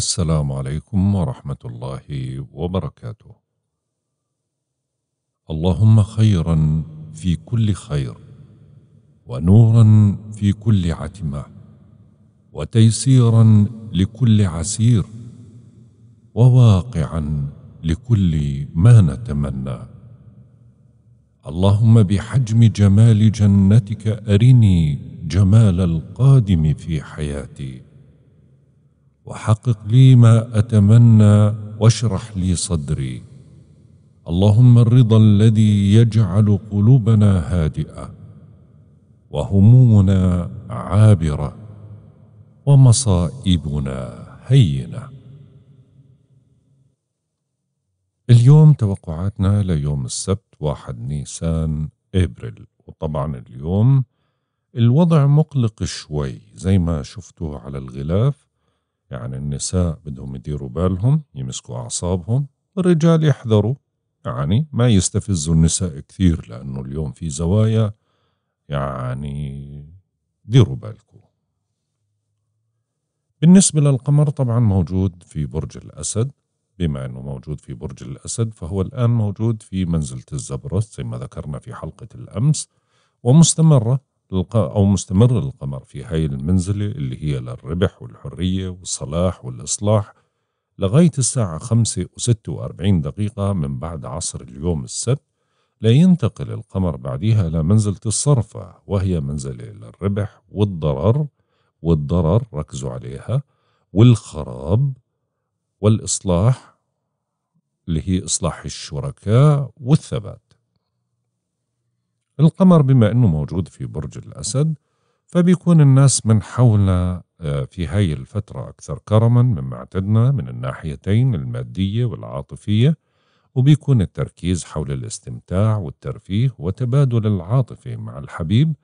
السلام عليكم ورحمة الله وبركاته. اللهم خيرا في كل خير، ونورا في كل عتمة، وتيسيرا لكل عسير، وواقعا لكل ما نتمنى. اللهم بحجم جمال جنتك أرني جمال القادم في حياتي. وحقق لي ما أتمنى واشرح لي صدري اللهم الرضا الذي يجعل قلوبنا هادئة وهمومنا عابرة ومصائبنا هينة اليوم توقعاتنا ليوم السبت واحد نيسان إبريل وطبعا اليوم الوضع مقلق شوي زي ما شفتوه على الغلاف يعني النساء بدهم يديروا بالهم يمسكوا أعصابهم الرجال يحذروا يعني ما يستفزوا النساء كثير لأنه اليوم في زوايا يعني ديروا بالكم بالنسبة للقمر طبعا موجود في برج الأسد بما أنه موجود في برج الأسد فهو الآن موجود في منزلة الزبرس زي ما ذكرنا في حلقة الأمس ومستمرة أو مستمر القمر في هاي المنزلة اللي هي للربح والحرية والصلاح والإصلاح لغاية الساعة 5 و46 دقيقة من بعد عصر اليوم السبت لا ينتقل القمر بعدها لمنزلة الصرفة وهي منزلة للربح والضرر والضرر ركزوا عليها والخراب والإصلاح اللي هي إصلاح الشركاء والثبات القمر بما أنه موجود في برج الأسد فبيكون الناس من حولنا آه، في هاي الفترة أكثر كرما مما اعتدنا من الناحيتين المادية والعاطفية وبيكون التركيز حول الاستمتاع والترفيه وتبادل العاطفة مع الحبيب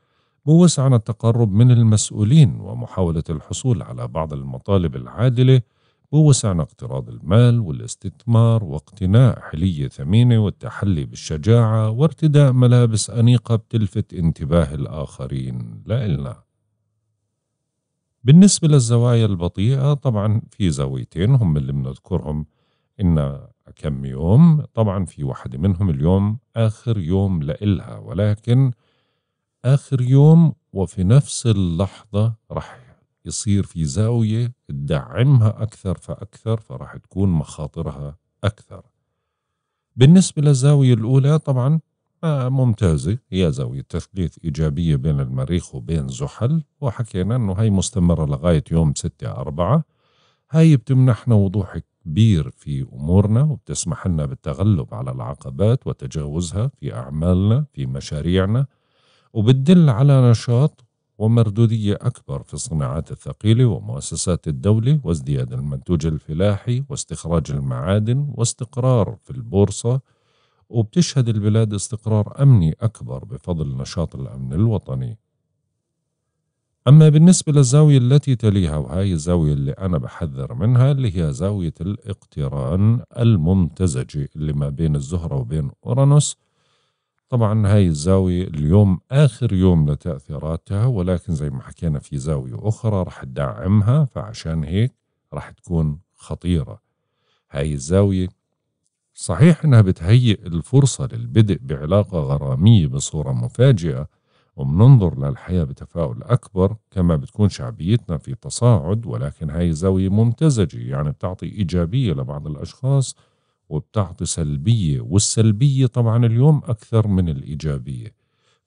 بوسعنا التقرب من المسؤولين ومحاولة الحصول على بعض المطالب العادلة ووسعنا اقتراض المال والاستثمار واقتناء حلية ثمينة والتحلي بالشجاعة وارتداء ملابس أنيقة بتلفت انتباه الآخرين لإلنا بالنسبة للزوايا البطيئة طبعا في زاويتين هم اللي بنذكرهم إن كم يوم طبعا في واحدة منهم اليوم آخر يوم لإلها ولكن آخر يوم وفي نفس اللحظة رح يصير في زاوية تدعمها أكثر فأكثر فراح تكون مخاطرها أكثر بالنسبة للزاوية الأولى طبعا آه، ممتازة هي زاوية تثليث إيجابية بين المريخ وبين زحل وحكينا أنه هاي مستمرة لغاية يوم 6 أربعة هاي بتمنحنا وضوح كبير في أمورنا وبتسمح لنا بالتغلب على العقبات وتجاوزها في أعمالنا في مشاريعنا وبتدل على نشاط ومردودية أكبر في الصناعات الثقيلة ومؤسسات الدولة وازدياد المنتوج الفلاحي واستخراج المعادن واستقرار في البورصة وبتشهد البلاد استقرار أمني أكبر بفضل نشاط الأمن الوطني أما بالنسبة للزاوية التي تليها وهي الزاوية اللي أنا بحذر منها اللي هي زاوية الاقتران الممتزجة اللي ما بين الزهرة وبين أورانوس طبعا هاي الزاوية اليوم آخر يوم لتأثيراتها ولكن زي ما حكينا في زاوية أخرى رح تدعمها فعشان هيك رح تكون خطيرة هاي الزاوية صحيح إنها بتهيئ الفرصة للبدء بعلاقة غرامية بصورة مفاجئة وبننظر للحياة بتفاؤل أكبر كما بتكون شعبيتنا في تصاعد ولكن هاي الزاوية ممتزجة يعني بتعطي إيجابية لبعض الأشخاص وبتعطي سلبية والسلبية طبعا اليوم أكثر من الإيجابية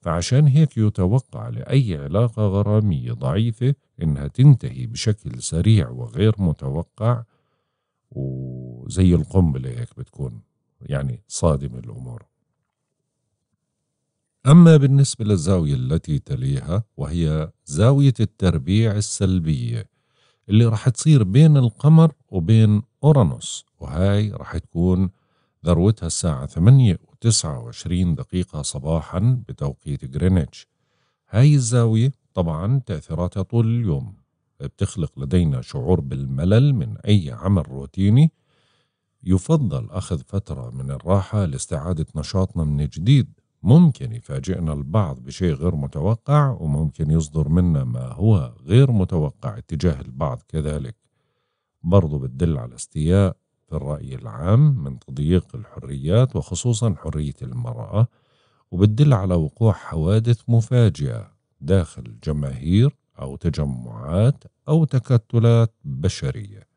فعشان هيك يتوقع لأي علاقة غرامية ضعيفة إنها تنتهي بشكل سريع وغير متوقع وزي القنبلة هيك بتكون يعني صادمة الأمور أما بالنسبة للزاوية التي تليها وهي زاوية التربيع السلبية اللي راح تصير بين القمر وبين أورانوس وهاي راح تكون ذروتها الساعة 8 و29 دقيقة صباحا بتوقيت غرينتش هاي الزاوية طبعا تأثيراتها طول اليوم بتخلق لدينا شعور بالملل من أي عمل روتيني يفضل أخذ فترة من الراحة لاستعادة نشاطنا من جديد ممكن يفاجئنا البعض بشيء غير متوقع وممكن يصدر منا ما هو غير متوقع اتجاه البعض كذلك برضو بتدل على استياء في الرأي العام من تضييق الحريات وخصوصا حرية المرأة وبتدل على وقوع حوادث مفاجئة داخل جماهير أو تجمعات أو تكتلات بشرية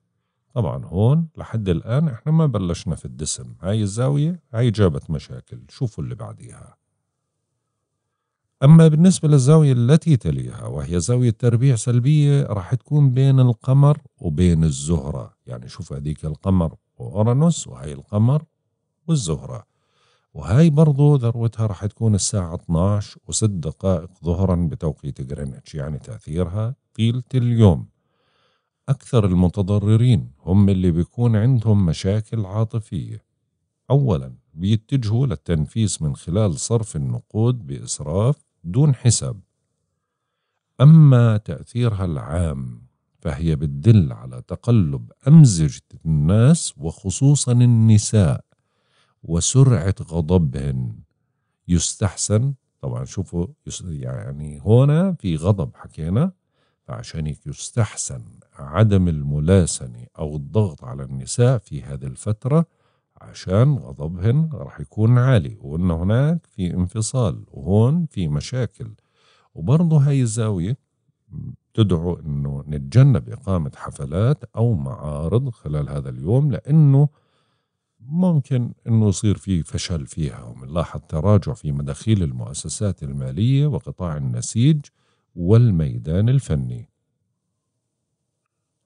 طبعا هون لحد الآن احنا ما بلشنا في الدسم هاي الزاوية هاي جابت مشاكل شوفوا اللي بعديها أما بالنسبة للزاوية التي تليها وهي زاوية تربيع سلبية راح تكون بين القمر وبين الزهرة يعني شوف هذيك القمر وأورانوس وهي القمر والزهرة وهي برضو ذروتها راح تكون الساعة 12 و6 دقائق ظهرا بتوقيت غرينتش يعني تأثيرها طيلة اليوم أكثر المتضررين هم اللي بيكون عندهم مشاكل عاطفية أولا بيتجهوا للتنفيس من خلال صرف النقود بإسراف دون حساب أما تأثيرها العام فهي بتدل على تقلب أمزجة الناس وخصوصا النساء وسرعة غضبهن يستحسن طبعا شوفوا يعني هنا في غضب حكينا فعشان يستحسن عدم الملاسنة أو الضغط على النساء في هذه الفترة عشان غضبهن راح يكون عالي وإن هناك في انفصال وهون في مشاكل وبرضه هاي الزاوية تدعو إنه نتجنب إقامة حفلات أو معارض خلال هذا اليوم لأنه ممكن انه يصير في فشل فيها ومنلاحظ تراجع في مداخيل المؤسسات الماليه وقطاع النسيج والميدان الفني.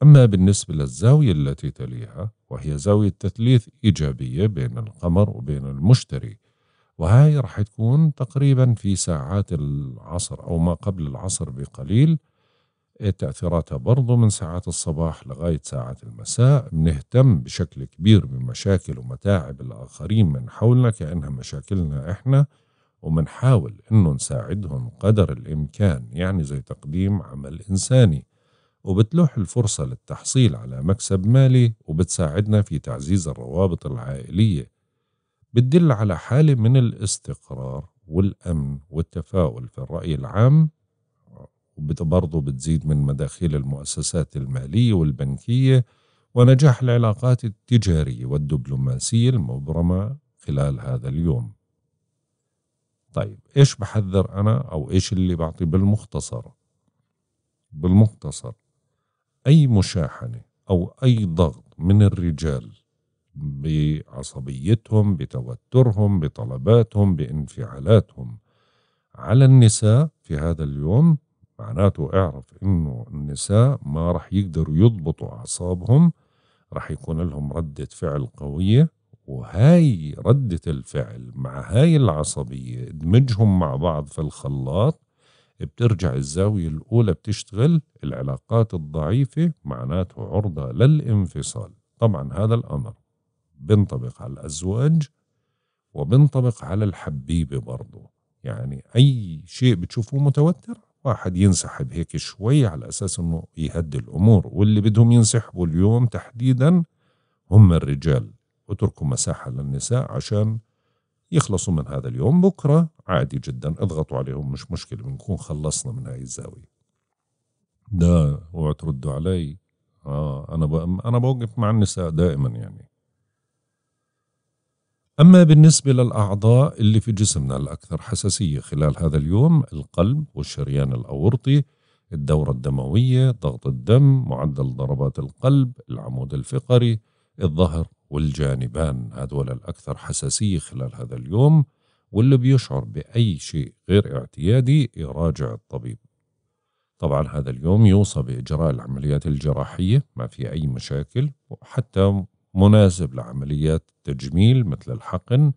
اما بالنسبه للزاويه التي تليها وهي زاوية تثليث إيجابية بين القمر وبين المشتري وهاي راح تكون تقريبا في ساعات العصر أو ما قبل العصر بقليل تأثيراتها برضو من ساعات الصباح لغاية ساعات المساء بنهتم بشكل كبير بمشاكل ومتاعب الآخرين من حولنا كأنها مشاكلنا إحنا ومنحاول إنه نساعدهم قدر الإمكان يعني زي تقديم عمل إنساني وبتلوح الفرصة للتحصيل على مكسب مالي وبتساعدنا في تعزيز الروابط العائلية بتدل على حالة من الاستقرار والأمن والتفاؤل في الرأي العام وبرضه بتزيد من مداخيل المؤسسات المالية والبنكية ونجاح العلاقات التجارية والدبلوماسية المبرمة خلال هذا اليوم طيب إيش بحذر أنا أو إيش اللي بعطي بالمختصر بالمختصر أي مشاحنة أو أي ضغط من الرجال بعصبيتهم بتوترهم بطلباتهم بانفعالاتهم على النساء في هذا اليوم معناته اعرف انه النساء ما رح يقدروا يضبطوا اعصابهم رح يكون لهم ردة فعل قوية وهاي ردة الفعل مع هاي العصبية ادمجهم مع بعض في الخلاط بترجع الزاوية الأولى بتشتغل العلاقات الضعيفة معناته عرضة للانفصال طبعا هذا الأمر بنطبق على الأزواج وبنطبق على الحبيبة برضه يعني أي شيء بتشوفوه متوتر واحد ينسحب هيك شوي على أساس أنه يهدي الأمور واللي بدهم ينسحبوا اليوم تحديدا هم الرجال اتركوا مساحة للنساء عشان يخلصوا من هذا اليوم بكرة عادي جدا اضغطوا عليهم مش مشكلة بنكون خلصنا من هاي الزاوية ده اوعى تردوا علي اه انا ب... انا بوقف مع النساء دائما يعني أما بالنسبة للأعضاء اللي في جسمنا الأكثر حساسية خلال هذا اليوم القلب والشريان الأورطي الدورة الدموية ضغط الدم معدل ضربات القلب العمود الفقري الظهر والجانبان هذول الأكثر حساسية خلال هذا اليوم واللي بيشعر بأي شيء غير اعتيادي يراجع الطبيب طبعا هذا اليوم يوصى بإجراء العمليات الجراحية ما في أي مشاكل وحتى مناسب لعمليات التجميل مثل الحقن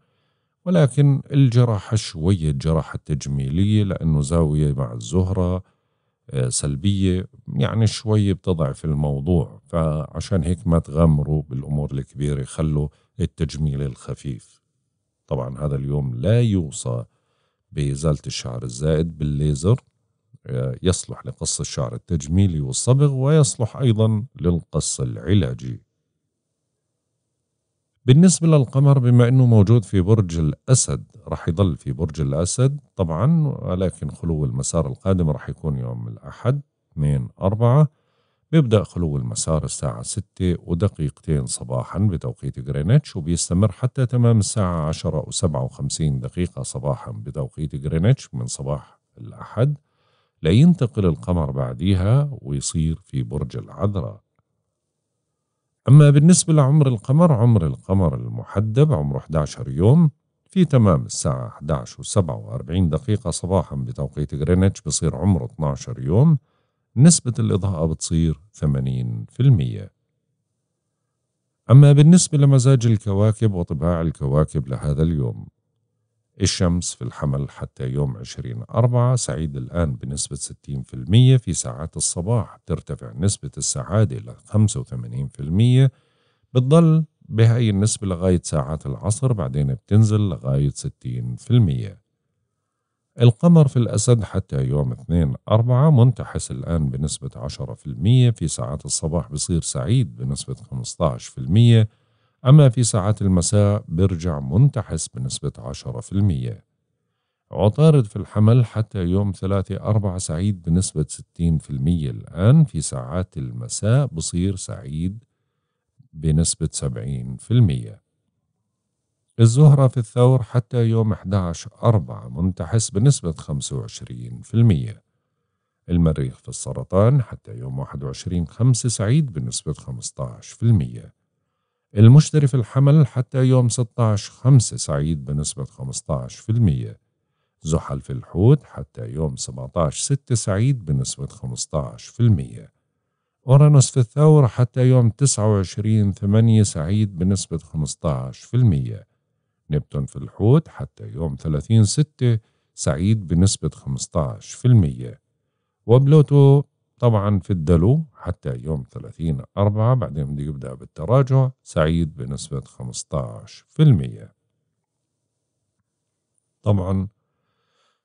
ولكن الجراحة شوية جراحة تجميلية لأنه زاوية مع الزهرة آه، سلبية يعني شوي بتضعف الموضوع فعشان هيك ما تغامروا بالأمور الكبيرة خلوا التجميل الخفيف طبعا هذا اليوم لا يوصى بإزالة الشعر الزائد بالليزر آه، يصلح لقص الشعر التجميلي والصبغ ويصلح أيضا للقص العلاجي بالنسبة للقمر بما أنه موجود في برج الأسد رح يضل في برج الأسد طبعا ولكن خلو المسار القادم رح يكون يوم الأحد 2 4 بيبدأ خلو المسار الساعة 6 ودقيقتين صباحا بتوقيت غرينتش وبيستمر حتى تمام الساعة 10 و57 دقيقة صباحا بتوقيت غرينتش من صباح الأحد لينتقل القمر بعديها ويصير في برج العذراء أما بالنسبة لعمر القمر عمر القمر المحدب عمره 11 يوم في تمام الساعة 11 و47 دقيقة صباحا بتوقيت غرينتش بصير عمره 12 يوم نسبة الإضاءة بتصير 80% أما بالنسبة لمزاج الكواكب وطباع الكواكب لهذا اليوم الشمس في الحمل حتى يوم 20 أربعة سعيد الآن بنسبة 60% في ساعات الصباح ترتفع نسبة السعادة إلى 85% بتضل بهاي النسبة لغاية ساعات العصر بعدين بتنزل لغاية 60% القمر في الأسد حتى يوم 2 أربعة منتحس الآن بنسبة 10% في ساعات الصباح بصير سعيد بنسبة المية أما في ساعات المساء برجع منتحس بنسبة 10% عطارد في الحمل حتى يوم 3 4 سعيد بنسبة 60% الآن في ساعات المساء بصير سعيد بنسبة 70% الزهرة في الثور حتى يوم 11 4 منتحس بنسبة 25% المريخ في السرطان حتى يوم 21 5 سعيد بنسبة 15% المشتري في الحمل حتى يوم 16 5 سعيد بنسبة 15% زحل في الحوت حتى يوم 17 6 سعيد بنسبة 15% أورانوس في الثور حتى يوم 29 8 سعيد بنسبة 15% نبتون في الحوت حتى يوم 30 6 سعيد بنسبة 15% وبلوتو طبعا في الدلو حتى يوم 30 أربعة بعدين بده يبدأ بالتراجع سعيد بنسبة 15% طبعا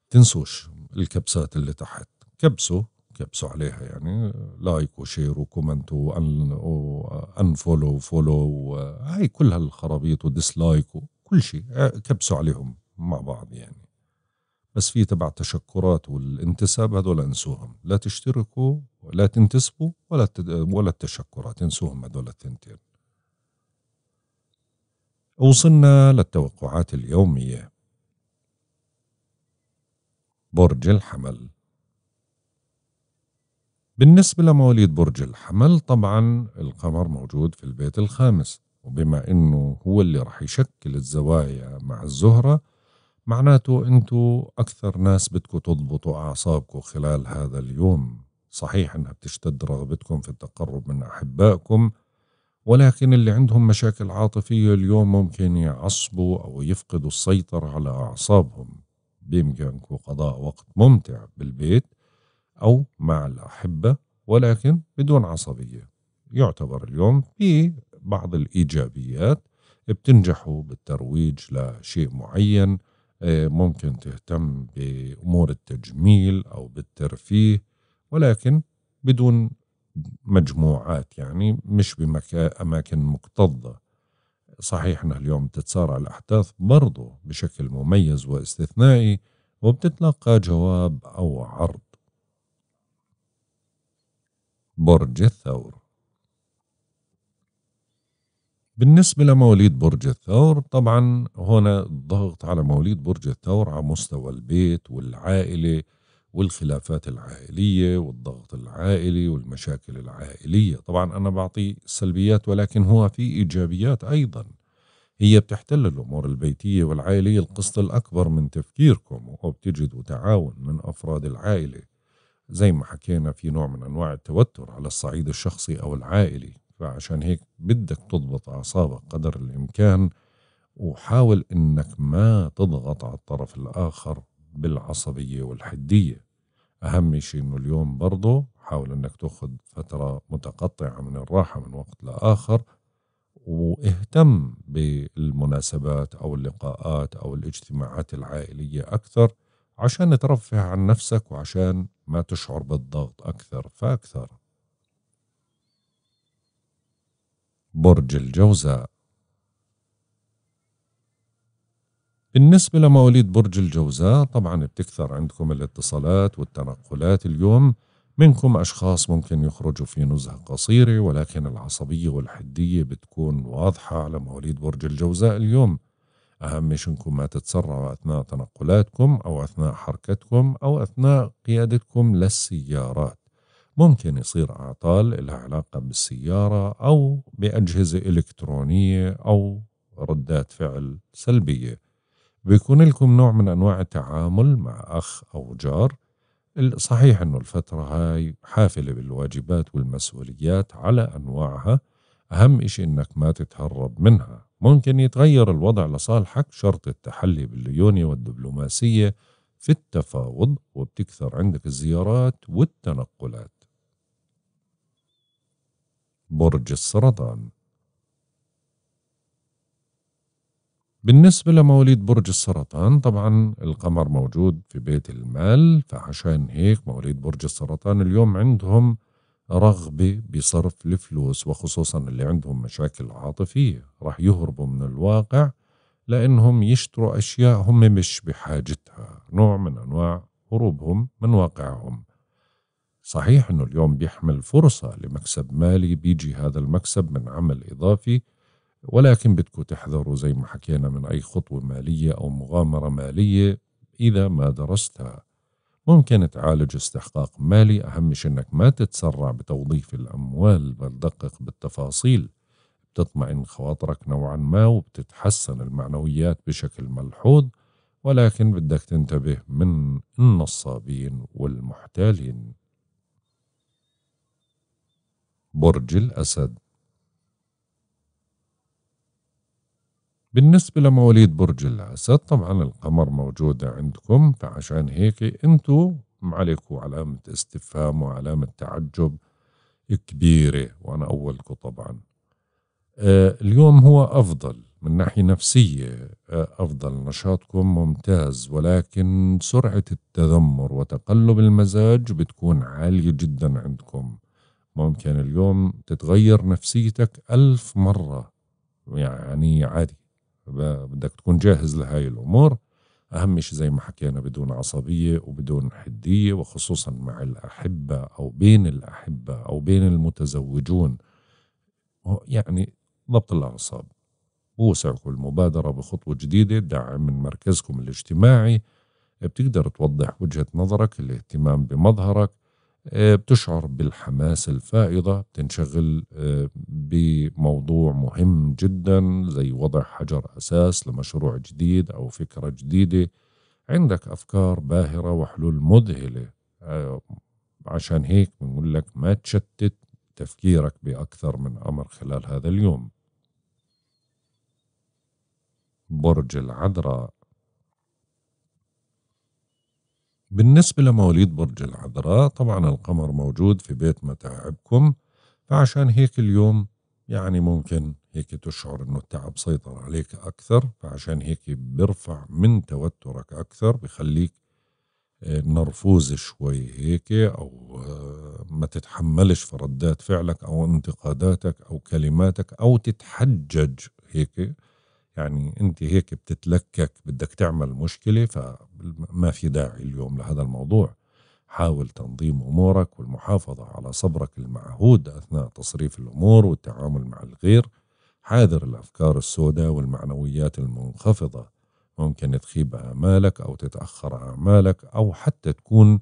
تنسوش الكبسات اللي تحت كبسوا كبسوا عليها يعني لايك وشير وكومنت وأن وانفولو وفولو هاي كل هالخرابيط وديسلايك وكل شيء كبسوا عليهم مع بعض يعني بس في تبع تشكرات والانتساب هذول انسوهم لا تشتركوا ولا تنتسبوا ولا ولا التشكرات انسوهم هذول الثنتين وصلنا للتوقعات اليومية برج الحمل بالنسبة لمواليد برج الحمل طبعا القمر موجود في البيت الخامس وبما انه هو اللي راح يشكل الزوايا مع الزهره معناته انتو اكثر ناس بدكم تضبطوا اعصابكم خلال هذا اليوم صحيح انها بتشتد رغبتكم في التقرب من احبائكم ولكن اللي عندهم مشاكل عاطفية اليوم ممكن يعصبوا أو يفقدوا السيطرة على أعصابهم بإمكانكم قضاء وقت ممتع بالبيت أو مع الأحبة ولكن بدون عصبية يعتبر اليوم في بعض الإيجابيات بتنجحوا بالترويج لشيء معين آه، ممكن تهتم بأمور التجميل أو بالترفيه ولكن بدون مجموعات يعني مش بأماكن مكتظة صحيح أنها اليوم تتسارع الأحداث برضو بشكل مميز واستثنائي وبتتلقى جواب أو عرض برج الثور بالنسبة لمواليد برج الثور طبعا هنا الضغط على مواليد برج الثور على مستوى البيت والعائلة والخلافات العائلية والضغط العائلي والمشاكل العائلية طبعا أنا بعطي سلبيات ولكن هو في إيجابيات أيضا هي بتحتل الأمور البيتية والعائلية القسط الأكبر من تفكيركم وبتجدوا تعاون من أفراد العائلة زي ما حكينا في نوع من أنواع التوتر على الصعيد الشخصي أو العائلي فعشان هيك بدك تضبط أعصابك قدر الإمكان وحاول إنك ما تضغط على الطرف الآخر بالعصبية والحدية أهم شيء إنه اليوم برضه حاول إنك تأخذ فترة متقطعة من الراحة من وقت لآخر واهتم بالمناسبات أو اللقاءات أو الاجتماعات العائلية أكثر عشان ترفه عن نفسك وعشان ما تشعر بالضغط أكثر فأكثر برج الجوزاء بالنسبة لمواليد برج الجوزاء طبعا بتكثر عندكم الاتصالات والتنقلات اليوم منكم أشخاص ممكن يخرجوا في نزهة قصيرة ولكن العصبية والحدية بتكون واضحة على مواليد برج الجوزاء اليوم أهم شيء إنكم ما تتسرعوا أثناء تنقلاتكم أو أثناء حركتكم أو أثناء قيادتكم للسيارات ممكن يصير أعطال لها علاقة بالسيارة أو بأجهزة إلكترونية أو ردات فعل سلبية بيكون لكم نوع من أنواع التعامل مع أخ أو جار صحيح أنه الفترة هاي حافلة بالواجبات والمسؤوليات على أنواعها أهم إشي أنك ما تتهرب منها ممكن يتغير الوضع لصالحك شرط التحلي بالليونة والدبلوماسية في التفاوض وبتكثر عندك الزيارات والتنقلات برج السرطان بالنسبة لمواليد برج السرطان طبعا القمر موجود في بيت المال فعشان هيك مواليد برج السرطان اليوم عندهم رغبة بصرف الفلوس وخصوصا اللي عندهم مشاكل عاطفية رح يهربوا من الواقع لأنهم يشتروا أشياء هم مش بحاجتها نوع من أنواع هروبهم من واقعهم صحيح أنه اليوم بيحمل فرصة لمكسب مالي بيجي هذا المكسب من عمل إضافي ولكن بدكم تحذروا زي ما حكينا من أي خطوة مالية أو مغامرة مالية إذا ما درستها ممكن تعالج استحقاق مالي أهم شيء أنك ما تتسرع بتوظيف الأموال بل دقق بالتفاصيل بتطمئن خواطرك نوعا ما وبتتحسن المعنويات بشكل ملحوظ ولكن بدك تنتبه من النصابين والمحتالين برج الأسد بالنسبة لمواليد برج الأسد طبعا القمر موجود عندكم فعشان هيك انتو عليكم علامة استفهام وعلامة تعجب كبيرة وأنا أولكم طبعا آه اليوم هو أفضل من ناحية نفسية آه أفضل نشاطكم ممتاز ولكن سرعة التذمر وتقلب المزاج بتكون عالية جدا عندكم ممكن اليوم تتغير نفسيتك ألف مرة يعني عادي بدك تكون جاهز لهاي الأمور أهم شيء زي ما حكينا بدون عصبية وبدون حدية وخصوصا مع الأحبة أو بين الأحبة أو بين المتزوجون يعني ضبط الأعصاب بوسعكم المبادرة بخطوة جديدة دعم من مركزكم الاجتماعي بتقدر توضح وجهة نظرك الاهتمام بمظهرك آه، بتشعر بالحماس الفائضة بتنشغل آه، بموضوع مهم جدا زي وضع حجر أساس لمشروع جديد أو فكرة جديدة عندك أفكار باهرة وحلول مذهلة آه، عشان هيك بنقول لك ما تشتت تفكيرك بأكثر من أمر خلال هذا اليوم برج العذراء بالنسبة لمواليد برج العذراء طبعا القمر موجود في بيت متاعبكم فعشان هيك اليوم يعني ممكن هيك تشعر انه التعب سيطر عليك اكثر فعشان هيك بيرفع من توترك اكثر بخليك آه، نرفوز شوي هيك او آه، ما تتحملش في ردات فعلك او انتقاداتك او كلماتك او تتحجج هيك يعني انت هيك بتتلكك بدك تعمل مشكله فما في داعي اليوم لهذا الموضوع حاول تنظيم امورك والمحافظه على صبرك المعهود اثناء تصريف الامور والتعامل مع الغير حاذر الافكار السوداء والمعنويات المنخفضه ممكن تخيب امالك او تتاخر اعمالك او حتى تكون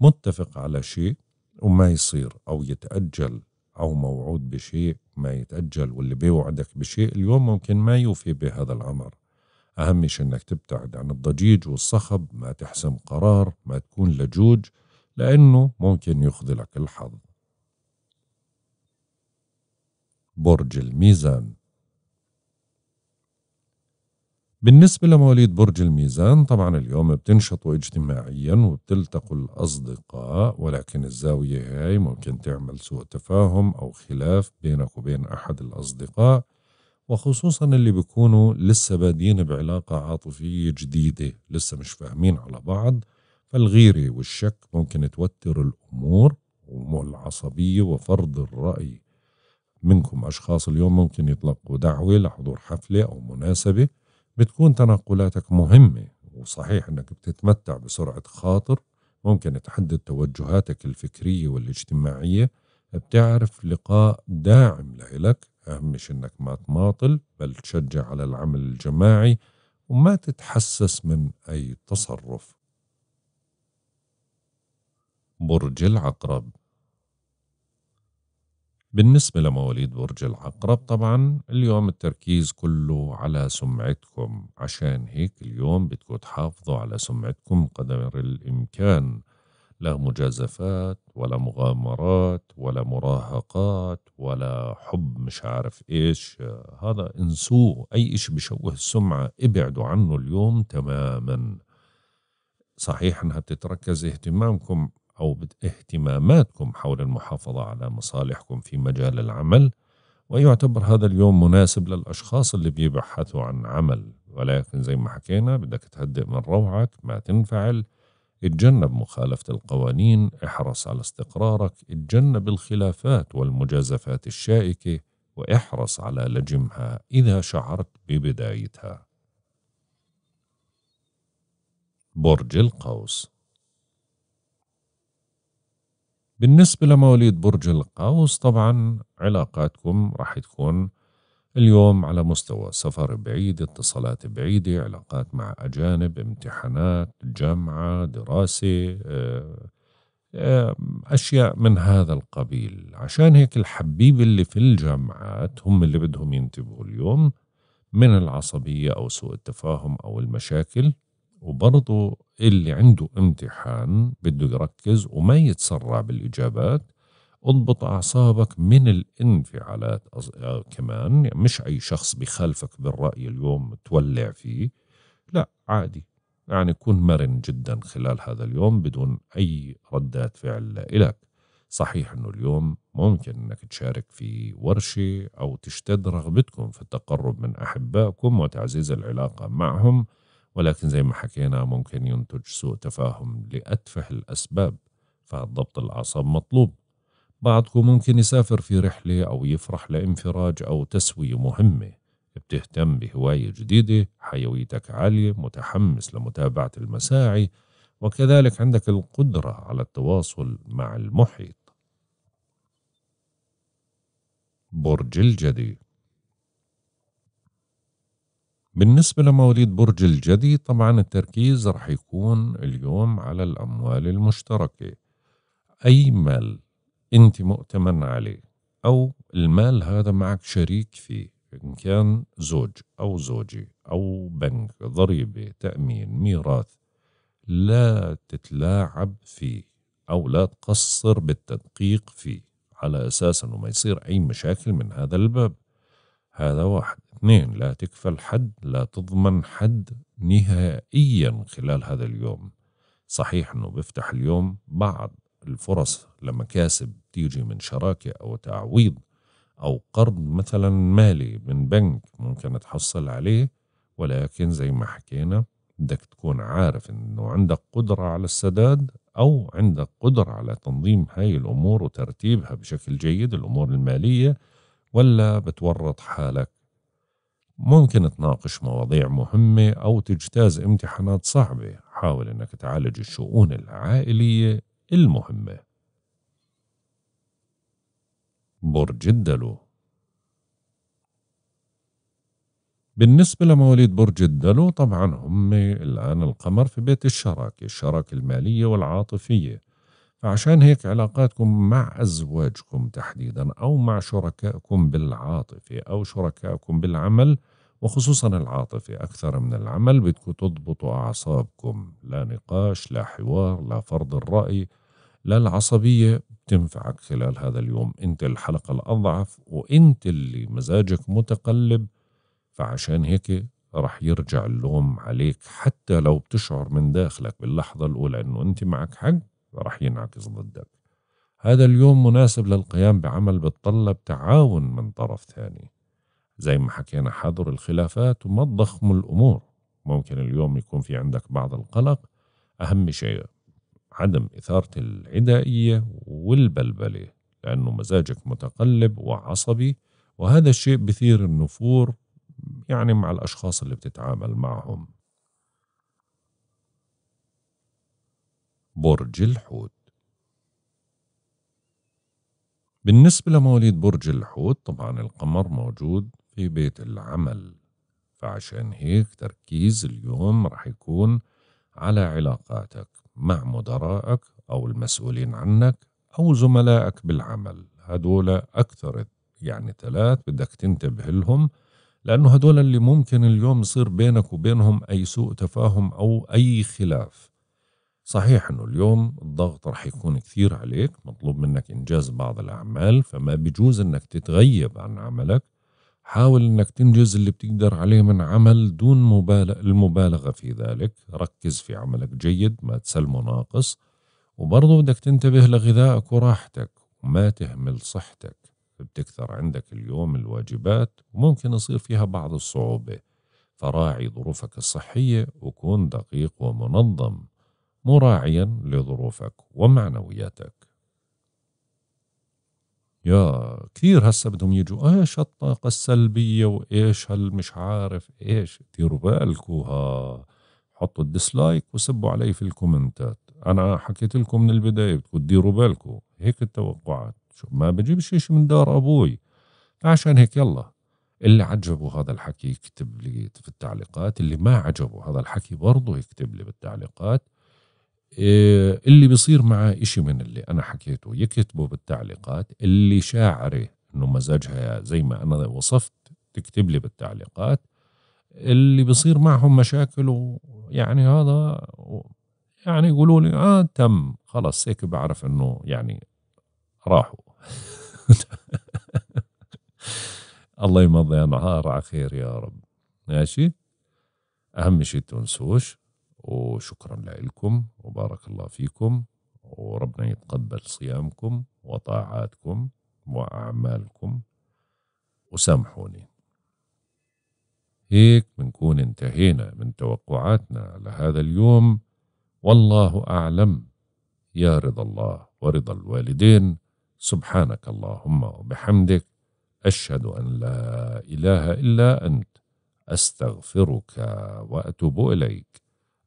متفق على شيء وما يصير او يتاجل أو موعود بشيء ما يتأجل واللي بيوعدك بشيء اليوم ممكن ما يوفي بهذا الأمر أهم شيء أنك تبتعد عن الضجيج والصخب ما تحسم قرار ما تكون لجوج لأنه ممكن يخذلك الحظ برج الميزان بالنسبة لمواليد برج الميزان طبعا اليوم بتنشطوا اجتماعيا وبتلتقوا الأصدقاء ولكن الزاوية هاي ممكن تعمل سوء تفاهم أو خلاف بينك وبين أحد الأصدقاء وخصوصا اللي بيكونوا لسه بادين بعلاقة عاطفية جديدة لسه مش فاهمين على بعض فالغيرة والشك ممكن توتر الأمور والعصبية وفرض الرأي منكم أشخاص اليوم ممكن يتلقوا دعوة لحضور حفلة أو مناسبة بتكون تنقلاتك مهمة وصحيح أنك بتتمتع بسرعة خاطر ممكن تحدد توجهاتك الفكرية والاجتماعية بتعرف لقاء داعم لإلك أهم شيء أنك ما تماطل بل تشجع على العمل الجماعي وما تتحسس من أي تصرف برج العقرب بالنسبة لمواليد برج العقرب طبعا اليوم التركيز كله على سمعتكم عشان هيك اليوم بدكم تحافظوا على سمعتكم قدر الإمكان لا مجازفات ولا مغامرات ولا مراهقات ولا حب مش عارف إيش هذا انسوه أي إشي بشوه السمعة ابعدوا عنه اليوم تماما صحيح أنها بتتركز اهتمامكم أو اهتماماتكم حول المحافظة على مصالحكم في مجال العمل ويعتبر هذا اليوم مناسب للأشخاص اللي بيبحثوا عن عمل ولكن زي ما حكينا بدك تهدئ من روعك ما تنفعل اتجنب مخالفة القوانين احرص على استقرارك اتجنب الخلافات والمجازفات الشائكة واحرص على لجمها إذا شعرت ببدايتها برج القوس بالنسبة لمواليد برج القوس طبعا علاقاتكم راح تكون اليوم على مستوى سفر بعيد اتصالات بعيدة علاقات مع أجانب امتحانات جامعة دراسة آه، آه، أشياء من هذا القبيل عشان هيك الحبيب اللي في الجامعات هم اللي بدهم ينتبهوا اليوم من العصبية أو سوء التفاهم أو المشاكل وبرضه اللي عنده امتحان بده يركز وما يتسرع بالإجابات اضبط أعصابك من الانفعالات آه، كمان يعني مش أي شخص بخالفك بالرأي اليوم تولع فيه لا عادي يعني كن مرن جدا خلال هذا اليوم بدون أي ردات فعل لك صحيح أنه اليوم ممكن أنك تشارك في ورشة أو تشتد رغبتكم في التقرب من أحبائكم وتعزيز العلاقة معهم ولكن زي ما حكينا ممكن ينتج سوء تفاهم لأتفه الأسباب فضبط الأعصاب مطلوب بعضكم ممكن يسافر في رحلة أو يفرح لانفراج أو تسوية مهمة بتهتم بهواية جديدة حيويتك عالية متحمس لمتابعة المساعي وكذلك عندك القدرة على التواصل مع المحيط برج الجدي بالنسبة لمواليد برج الجدي طبعا التركيز رح يكون اليوم على الأموال المشتركة أي مال أنت مؤتمن عليه أو المال هذا معك شريك فيه إن كان زوج أو زوجة أو بنك ضريبة تأمين ميراث لا تتلاعب فيه أو لا تقصر بالتدقيق فيه على أساس أنه ما يصير أي مشاكل من هذا الباب هذا واحد اثنين لا تكفل حد لا تضمن حد نهائيا خلال هذا اليوم صحيح انه بيفتح اليوم بعض الفرص لمكاسب تيجي من شراكة او تعويض او قرض مثلا مالي من بنك ممكن تحصل عليه ولكن زي ما حكينا بدك تكون عارف انه عندك قدرة على السداد او عندك قدرة على تنظيم هاي الامور وترتيبها بشكل جيد الامور المالية ولا بتورط حالك ممكن تناقش مواضيع مهمة أو تجتاز امتحانات صعبة حاول أنك تعالج الشؤون العائلية المهمة برج الدلو بالنسبة لمواليد برج الدلو طبعا هم الآن القمر في بيت الشراكة الشراكة المالية والعاطفية فعشان هيك علاقاتكم مع أزواجكم تحديدا أو مع شركائكم بالعاطفة أو شركائكم بالعمل وخصوصا العاطفة أكثر من العمل بدكم تضبطوا أعصابكم لا نقاش لا حوار لا فرض الرأي لا العصبية بتنفعك خلال هذا اليوم أنت الحلقة الأضعف وأنت اللي مزاجك متقلب فعشان هيك رح يرجع اللوم عليك حتى لو بتشعر من داخلك باللحظة الأولى أنه أنت معك حق راح ينعكس ضدك هذا اليوم مناسب للقيام بعمل بتطلب تعاون من طرف ثاني زي ما حكينا حظر الخلافات وما تضخم الأمور ممكن اليوم يكون في عندك بعض القلق أهم شيء عدم إثارة العدائية والبلبلة لأنه مزاجك متقلب وعصبي وهذا الشيء بثير النفور يعني مع الأشخاص اللي بتتعامل معهم برج الحوت بالنسبة لمواليد برج الحوت طبعا القمر موجود في بيت العمل فعشان هيك تركيز اليوم رح يكون على علاقاتك مع مدرائك أو المسؤولين عنك أو زملائك بالعمل هدول أكثر يعني ثلاث بدك تنتبه لهم لأنه هدول اللي ممكن اليوم يصير بينك وبينهم أي سوء تفاهم أو أي خلاف صحيح انه اليوم الضغط رح يكون كثير عليك مطلوب منك انجاز بعض الاعمال فما بيجوز انك تتغيب عن عملك حاول انك تنجز اللي بتقدر عليه من عمل دون مبالغ المبالغه في ذلك ركز في عملك جيد ما تسلمه ناقص وبرضه بدك تنتبه لغذائك وراحتك وما تهمل صحتك بتكثر عندك اليوم الواجبات وممكن يصير فيها بعض الصعوبة فراعي ظروفك الصحية وكون دقيق ومنظم مراعيا لظروفك ومعنوياتك يا كثير هسه بدهم يجوا ايش الطاقة السلبية وايش هالمش عارف ايش ديروا بالكم ها حطوا الديسلايك وسبوا علي في الكومنتات انا حكيت لكم من البداية بدكم تديروا بالكم هيك التوقعات شو ما بجيبش شيء من دار ابوي عشان هيك يلا اللي عجبه هذا الحكي يكتب لي في التعليقات اللي ما عجبه هذا الحكي برضه يكتب لي بالتعليقات إيه، اللي بيصير معه إشي من اللي أنا حكيته يكتبه بالتعليقات اللي شاعره إنه مزاجها زي ما أنا وصفت تكتب لي بالتعليقات اللي بيصير معهم مشاكل ويعني هذا يعني يقولوا لي آه تم خلص هيك بعرف إنه يعني راحوا الله يمضي نهار على خير يا رب ماشي أهم شيء تنسوش وشكرا لكم وبارك الله فيكم وربنا يتقبل صيامكم وطاعاتكم وأعمالكم وسامحوني هيك بنكون انتهينا من توقعاتنا لهذا اليوم والله أعلم يا رضا الله ورضا الوالدين سبحانك اللهم وبحمدك أشهد أن لا إله إلا أنت أستغفرك وأتوب إليك